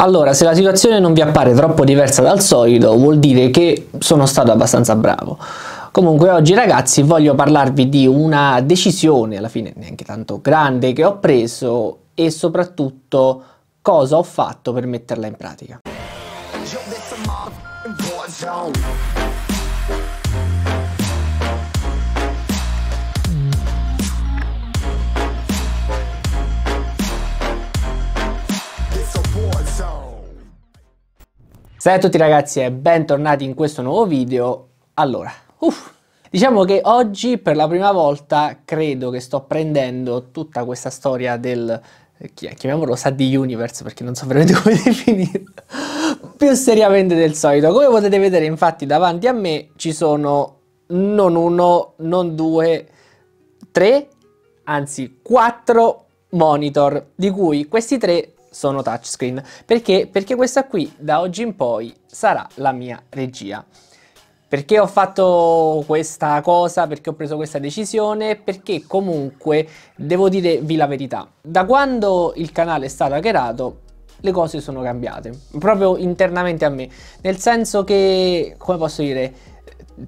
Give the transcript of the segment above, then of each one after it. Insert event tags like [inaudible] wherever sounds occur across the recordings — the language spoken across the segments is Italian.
Allora, se la situazione non vi appare troppo diversa dal solito, vuol dire che sono stato abbastanza bravo. Comunque oggi ragazzi voglio parlarvi di una decisione, alla fine neanche tanto grande, che ho preso e soprattutto cosa ho fatto per metterla in pratica. Ciao a tutti ragazzi e bentornati in questo nuovo video. Allora, uff, diciamo che oggi per la prima volta credo che sto prendendo tutta questa storia del, eh, chiamiamolo Saddy Universe perché non so veramente [laughs] come definirlo, più seriamente del solito. Come potete vedere infatti davanti a me ci sono non uno, non due, tre, anzi quattro monitor, di cui questi tre sono touchscreen. Perché? Perché questa qui da oggi in poi sarà la mia regia. Perché ho fatto questa cosa, perché ho preso questa decisione, perché comunque devo dirvi la verità. Da quando il canale è stato hackerato le cose sono cambiate, proprio internamente a me, nel senso che, come posso dire,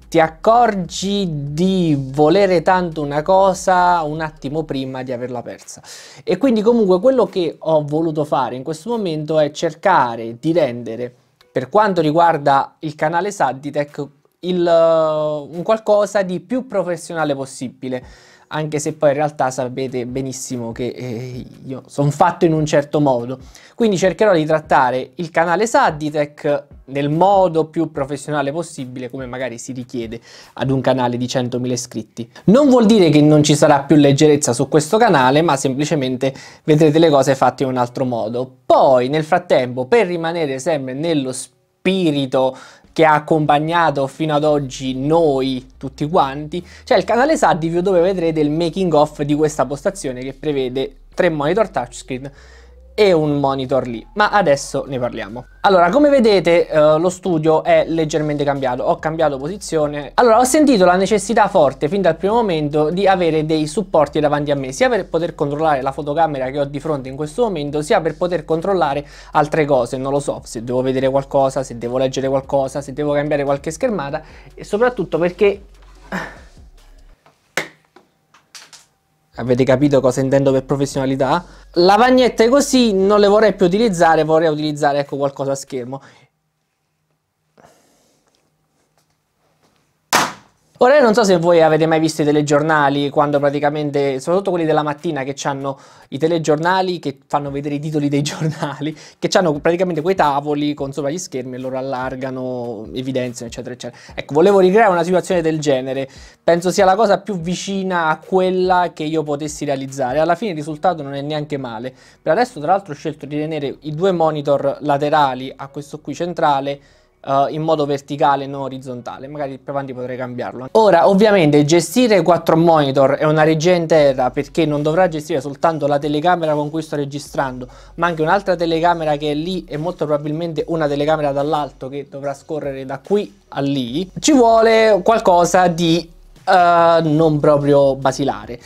ti accorgi di volere tanto una cosa un attimo prima di averla persa. E quindi comunque quello che ho voluto fare in questo momento è cercare di rendere, per quanto riguarda il canale Sadditech, il, uh, un qualcosa di più professionale possibile anche se poi in realtà sapete benissimo che eh, io sono fatto in un certo modo. Quindi cercherò di trattare il canale Sadditech nel modo più professionale possibile, come magari si richiede ad un canale di 100.000 iscritti. Non vuol dire che non ci sarà più leggerezza su questo canale, ma semplicemente vedrete le cose fatte in un altro modo. Poi, nel frattempo, per rimanere sempre nello spirito che ha accompagnato fino ad oggi noi tutti quanti, c'è il canale SAD dove vedrete il making of di questa postazione che prevede tre monitor touchscreen e un monitor lì, ma adesso ne parliamo. Allora, come vedete eh, lo studio è leggermente cambiato, ho cambiato posizione. Allora, ho sentito la necessità forte fin dal primo momento di avere dei supporti davanti a me, sia per poter controllare la fotocamera che ho di fronte in questo momento, sia per poter controllare altre cose, non lo so, se devo vedere qualcosa, se devo leggere qualcosa, se devo cambiare qualche schermata e soprattutto perché Avete capito cosa intendo per professionalità? Lavagnette così non le vorrei più utilizzare, vorrei utilizzare ecco qualcosa a schermo. Ora io non so se voi avete mai visto i telegiornali, quando praticamente, soprattutto quelli della mattina che hanno i telegiornali che fanno vedere i titoli dei [laughs] giornali, che hanno praticamente quei tavoli con sopra gli schermi e loro allargano, evidenziano, eccetera, eccetera. Ecco, volevo ricreare una situazione del genere. Penso sia la cosa più vicina a quella che io potessi realizzare. Alla fine il risultato non è neanche male. Per adesso, tra l'altro, ho scelto di tenere i due monitor laterali a questo qui centrale Uh, in modo verticale non orizzontale magari più avanti potrei cambiarlo ora ovviamente gestire 4 monitor è una regia intera perché non dovrà gestire soltanto la telecamera con cui sto registrando ma anche un'altra telecamera che è lì e molto probabilmente una telecamera dall'alto che dovrà scorrere da qui a lì ci vuole qualcosa di uh, non proprio basilare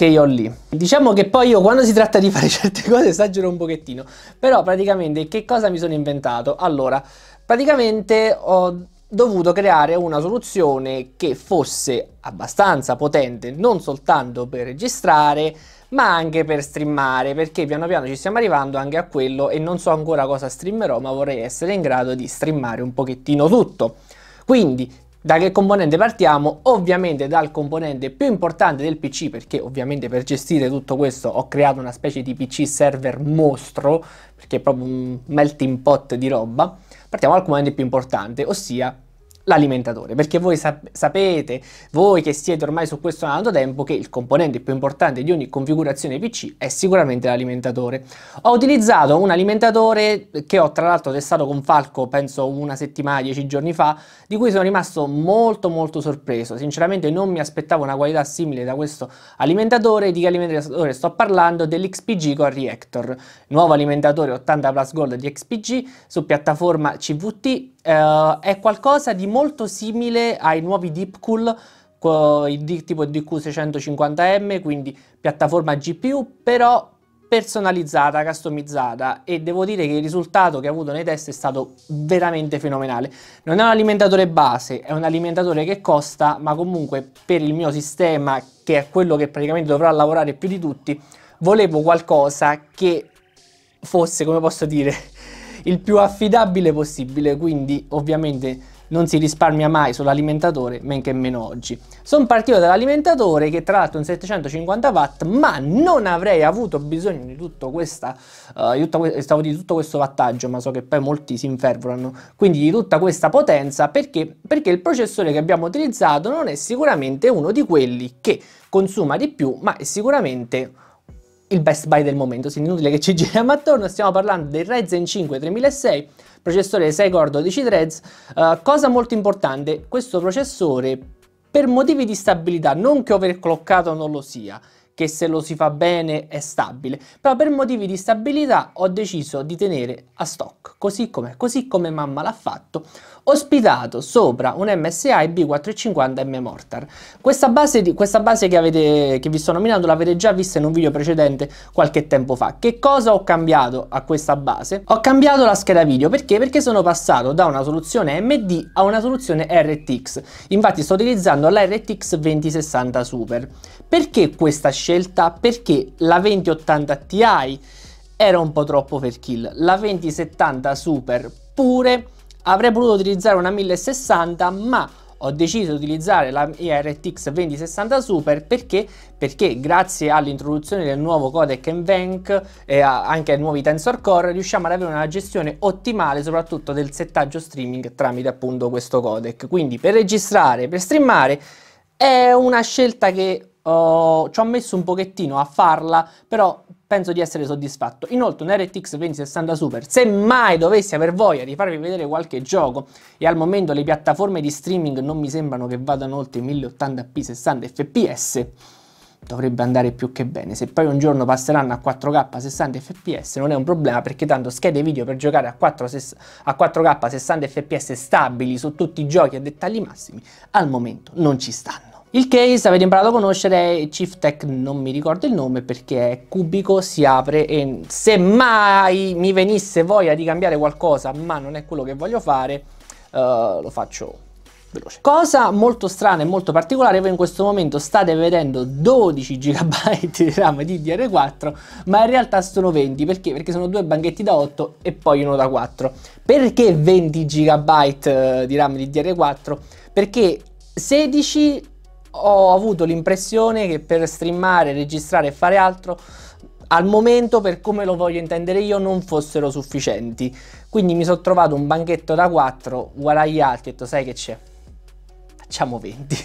che io ho lì. Diciamo che poi io quando si tratta di fare [laughs] certe cose esagero un pochettino, però praticamente che cosa mi sono inventato? Allora, praticamente ho dovuto creare una soluzione che fosse abbastanza potente non soltanto per registrare ma anche per streamare perché piano piano ci stiamo arrivando anche a quello e non so ancora cosa streamerò ma vorrei essere in grado di streamare un pochettino tutto quindi da che componente partiamo? Ovviamente dal componente più importante del PC perché ovviamente per gestire tutto questo ho creato una specie di PC server mostro perché è proprio un melting pot di roba. Partiamo dal componente più importante, ossia l'alimentatore, perché voi sap- sapete, voi che siete ormai su questo tanto tempo, che il componente più importante di ogni configurazione PC è sicuramente l'alimentatore. Ho utilizzato un alimentatore che ho tra l'altro testato con Falco, penso una settimana, dieci giorni fa, di cui sono rimasto molto molto sorpreso, sinceramente non mi aspettavo una qualità simile da questo alimentatore, di che alimentatore sto parlando? Dell'XPG con Reactor, nuovo alimentatore 80 Plus Gold di XPG su piattaforma CVT eh, è qualcosa di molto simile ai nuovi Deepcool tipo DQ650M, quindi piattaforma GPU, però personalizzata, customizzata e devo dire che il risultato che ha avuto nei test è stato veramente fenomenale. Non è un alimentatore base, è un alimentatore che costa, ma comunque per il mio sistema, che è quello che praticamente dovrà lavorare più di tutti, volevo qualcosa che fosse, come posso dire, il più affidabile possibile, quindi ovviamente non si risparmia mai sull'alimentatore, men che meno oggi. Sono partito dall'alimentatore che tra l'altro è un 750 watt, ma non avrei avuto bisogno di tutto, questa, uh, di, tutto, di tutto questo wattaggio, ma so che poi molti si infervorano, quindi di tutta questa potenza, perché? Perché il processore che abbiamo utilizzato non è sicuramente uno di quelli che consuma di più, ma è sicuramente il best buy del momento, quindi inutile che ci giriamo attorno, stiamo parlando del Ryzen 5 3006, processore 6 core 12 threads, uh, cosa molto importante, questo processore per motivi di stabilità, non che overclockato non lo sia, che se lo si fa bene è stabile, però per motivi di stabilità ho deciso di tenere a stock, così come, così come mamma l'ha fatto, ospitato sopra un MSI B450 M Mortar. Questa base, di, questa base che, avete, che vi sto nominando l'avete già vista in un video precedente qualche tempo fa. Che cosa ho cambiato a questa base? Ho cambiato la scheda video, perché? Perché sono passato da una soluzione MD a una soluzione RTX. Infatti sto utilizzando la RTX 2060 Super. Perché questa scelta? scelta perché la 2080 Ti era un po' troppo per kill, la 2070 Super pure, avrei potuto utilizzare una 1060 ma ho deciso di utilizzare la mia RTX 2060 Super perché? perché grazie all'introduzione del nuovo codec NVENC e anche ai nuovi Tensor Core riusciamo ad avere una gestione ottimale soprattutto del settaggio streaming tramite appunto questo codec quindi per registrare, per streamare è una scelta che uh, ci ho messo un pochettino a farla, però penso di essere soddisfatto. Inoltre un RTX 2060 Super, se mai dovessi aver voglia di farvi vedere qualche gioco e al momento le piattaforme di streaming non mi sembrano che vadano oltre 1080p 60 fps, dovrebbe andare più che bene. Se poi un giorno passeranno a 4K 60 fps non è un problema perché tanto schede video per giocare a, 4, a 4K 60 fps stabili su tutti i giochi a dettagli massimi al momento non ci stanno. Il case avete imparato a conoscere è Chief Tech, non mi ricordo il nome perché è cubico, si apre e se mai mi venisse voglia di cambiare qualcosa ma non è quello che voglio fare, uh, lo faccio veloce. Cosa molto strana e molto particolare, voi in questo momento state vedendo 12 GB di RAM di dr 4 ma in realtà sono 20 perché? Perché sono due banchetti da 8 e poi uno da 4. Perché 20 GB eh, di RAM di dr 4 Perché 16 ho avuto l'impressione che per streamare, registrare e fare altro al momento per come lo voglio intendere io non fossero sufficienti quindi mi sono trovato un banchetto da 4 uguale agli altri e ho detto sai che c'è facciamo 20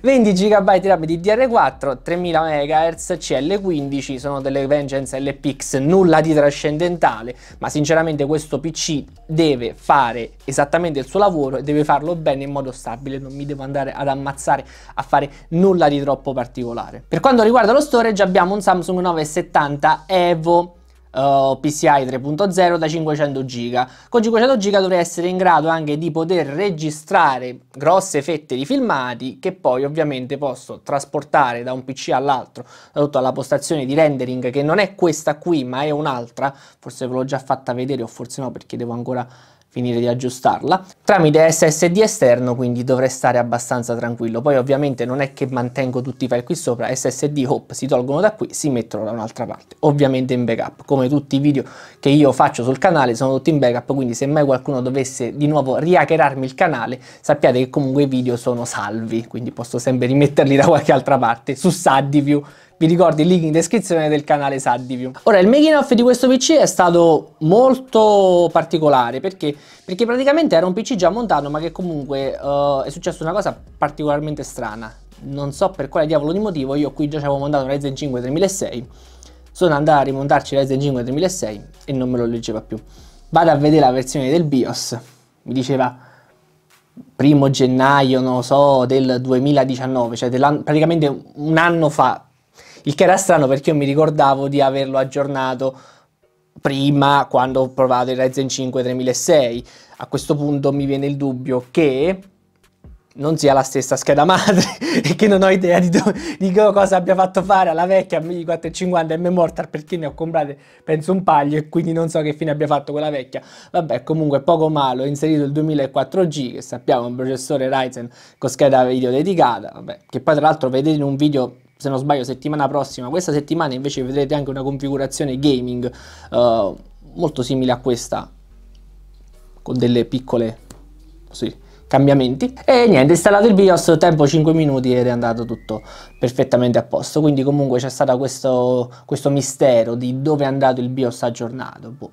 20 GB di RAM di DR4 3000 MHz CL15 sono delle Vengeance LPX nulla di trascendentale ma sinceramente questo PC deve fare esattamente il suo lavoro e deve farlo bene in modo stabile non mi devo andare ad ammazzare a fare nulla di troppo particolare per quanto riguarda lo storage abbiamo un Samsung 970 EVO Uh, PCI 3.0 da 500 GB. Con 500 GB dovrei essere in grado anche di poter registrare grosse fette di filmati che poi ovviamente posso trasportare da un PC all'altro, soprattutto alla postazione di rendering che non è questa qui ma è un'altra, forse ve l'ho già fatta vedere o forse no perché devo ancora finire di aggiustarla tramite SSD esterno quindi dovrei stare abbastanza tranquillo poi ovviamente non è che mantengo tutti i file qui sopra SSD hop si tolgono da qui si mettono da un'altra parte ovviamente in backup come tutti i video che io faccio sul canale sono tutti in backup quindi se mai qualcuno dovesse di nuovo riaccherarmi il canale sappiate che comunque i video sono salvi quindi posso sempre rimetterli da qualche altra parte su SaddiView vi ricordo il link in descrizione del canale SaddiView. Ora il making off di questo PC è stato molto particolare perché, perché praticamente era un PC già montato ma che comunque uh, è successa una cosa particolarmente strana. Non so per quale diavolo di motivo, io qui già avevo montato un Ryzen 5 3006 sono andato a rimontarci Ryzen 5 3006 e non me lo leggeva più. Vado a vedere la versione del BIOS, mi diceva primo gennaio, non so, del 2019, cioè praticamente un anno fa, il che era strano perché io mi ricordavo di averlo aggiornato prima quando ho provato il Ryzen 5 3006. A questo punto mi viene il dubbio che non sia la stessa scheda madre [laughs] e che non ho idea di, di, cosa abbia fatto fare alla vecchia M450 M Mortar perché ne ho comprate penso un paio e quindi non so che fine abbia fatto quella vecchia vabbè comunque poco male ho inserito il 2004G che sappiamo è un processore Ryzen con scheda video dedicata vabbè, che poi tra l'altro vedete in un video se non sbaglio settimana prossima, questa settimana invece vedrete anche una configurazione gaming eh, molto simile a questa, con delle piccole così, cambiamenti e niente installato il BIOS tempo 5 minuti ed è andato tutto perfettamente a posto quindi comunque c'è stato questo, questo mistero di dove è andato il BIOS aggiornato boh,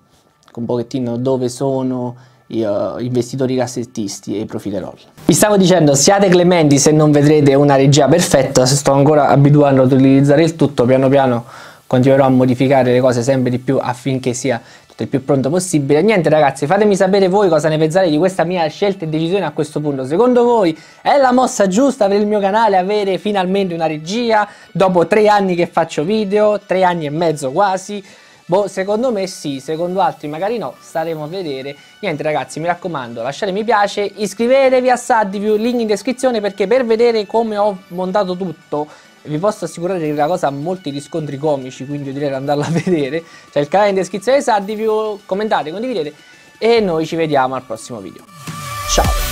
un pochettino dove sono investitori cassettisti e profiterol. Vi stavo dicendo, siate clementi se non vedrete una regia perfetta, se sto ancora abituando ad utilizzare il tutto, piano piano continuerò a modificare le cose sempre di più affinché sia tutto il più pronto possibile. Niente ragazzi, fatemi sapere voi cosa ne pensate di questa mia scelta e decisione a questo punto. Secondo voi è la mossa giusta per il mio canale avere finalmente una regia dopo tre anni che faccio video, tre anni e mezzo quasi? Boh, secondo me sì, secondo altri magari no, staremo a vedere. Niente ragazzi, mi raccomando, lasciate mi piace, iscrivetevi a SaddiView, link in descrizione perché per vedere come ho montato tutto vi posso assicurare che la cosa ha molti riscontri comici, quindi io direi di andarla a vedere. C'è il canale in descrizione di SaddiView, commentate, condividete e noi ci vediamo al prossimo video. Ciao!